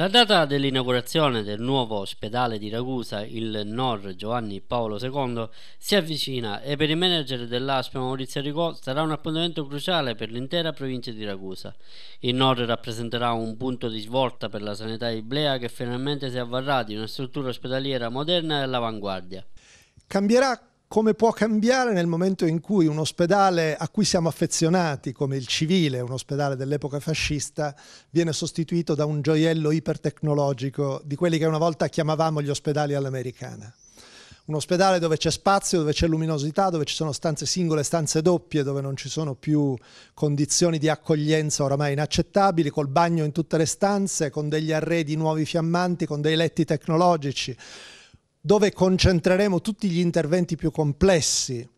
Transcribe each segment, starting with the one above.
La data dell'inaugurazione del nuovo ospedale di Ragusa, il NOR Giovanni Paolo II, si avvicina e per il manager dell'ASPA Maurizio Ricò sarà un appuntamento cruciale per l'intera provincia di Ragusa. Il NOR rappresenterà un punto di svolta per la sanità iblea che finalmente si avvarrà di una struttura ospedaliera moderna e all'avanguardia. Cambierà come può cambiare nel momento in cui un ospedale a cui siamo affezionati, come il civile, un ospedale dell'epoca fascista, viene sostituito da un gioiello ipertecnologico di quelli che una volta chiamavamo gli ospedali all'americana. Un ospedale dove c'è spazio, dove c'è luminosità, dove ci sono stanze singole, stanze doppie, dove non ci sono più condizioni di accoglienza oramai inaccettabili, col bagno in tutte le stanze, con degli arredi nuovi fiammanti, con dei letti tecnologici dove concentreremo tutti gli interventi più complessi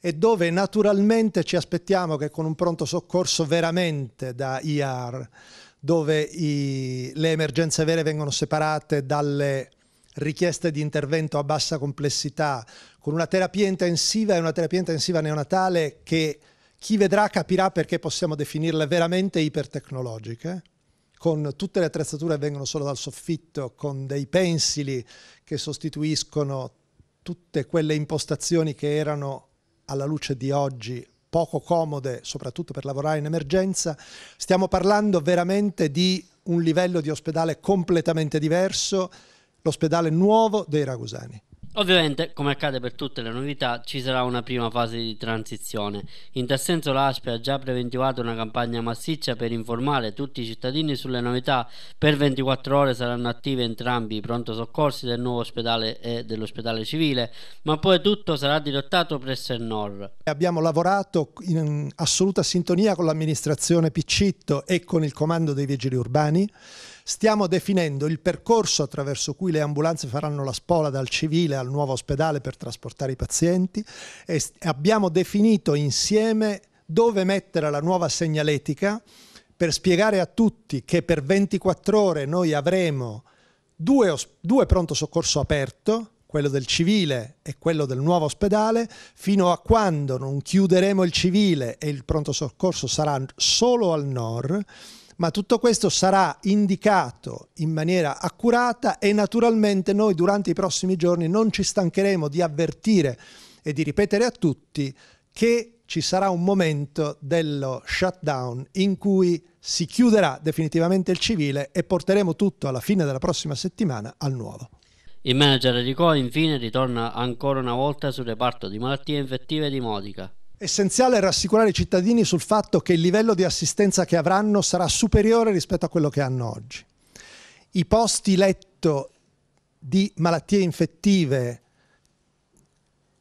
e dove naturalmente ci aspettiamo che con un pronto soccorso veramente da IAR, dove i, le emergenze vere vengono separate dalle richieste di intervento a bassa complessità, con una terapia intensiva e una terapia intensiva neonatale che chi vedrà capirà perché possiamo definirle veramente ipertecnologiche, con tutte le attrezzature che vengono solo dal soffitto, con dei pensili che sostituiscono tutte quelle impostazioni che erano alla luce di oggi poco comode, soprattutto per lavorare in emergenza, stiamo parlando veramente di un livello di ospedale completamente diverso, l'ospedale nuovo dei Ragusani. Ovviamente, come accade per tutte le novità, ci sarà una prima fase di transizione. In tal senso l'ASPE ha già preventivato una campagna massiccia per informare tutti i cittadini sulle novità. Per 24 ore saranno attive entrambi i pronto soccorsi del nuovo ospedale e dell'ospedale civile, ma poi tutto sarà dirottato presso il NOR. Abbiamo lavorato in assoluta sintonia con l'amministrazione Piccitto e con il comando dei vigili urbani Stiamo definendo il percorso attraverso cui le ambulanze faranno la spola dal civile al nuovo ospedale per trasportare i pazienti e abbiamo definito insieme dove mettere la nuova segnaletica per spiegare a tutti che per 24 ore noi avremo due, due pronto soccorso aperto, quello del civile e quello del nuovo ospedale, fino a quando non chiuderemo il civile e il pronto soccorso sarà solo al nord, ma tutto questo sarà indicato in maniera accurata e naturalmente noi durante i prossimi giorni non ci stancheremo di avvertire e di ripetere a tutti che ci sarà un momento dello shutdown in cui si chiuderà definitivamente il civile e porteremo tutto alla fine della prossima settimana al nuovo. Il manager di Rico infine ritorna ancora una volta sul reparto di malattie infettive di Modica. Essenziale rassicurare i cittadini sul fatto che il livello di assistenza che avranno sarà superiore rispetto a quello che hanno oggi. I posti letto di malattie infettive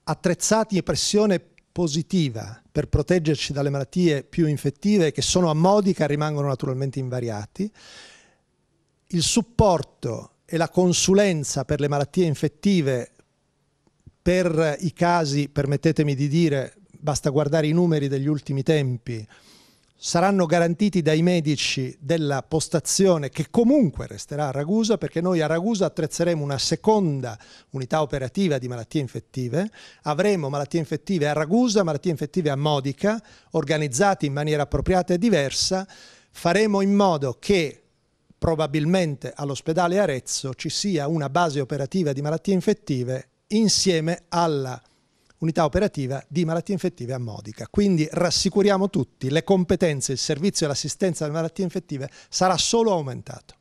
attrezzati e pressione positiva per proteggerci dalle malattie più infettive che sono a modica rimangono naturalmente invariati. Il supporto e la consulenza per le malattie infettive per i casi, permettetemi di dire, basta guardare i numeri degli ultimi tempi, saranno garantiti dai medici della postazione che comunque resterà a Ragusa perché noi a Ragusa attrezzeremo una seconda unità operativa di malattie infettive, avremo malattie infettive a Ragusa, malattie infettive a Modica, organizzate in maniera appropriata e diversa, faremo in modo che probabilmente all'ospedale Arezzo ci sia una base operativa di malattie infettive insieme alla unità operativa di malattie infettive a Modica. Quindi rassicuriamo tutti, le competenze, il servizio e l'assistenza alle malattie infettive sarà solo aumentato.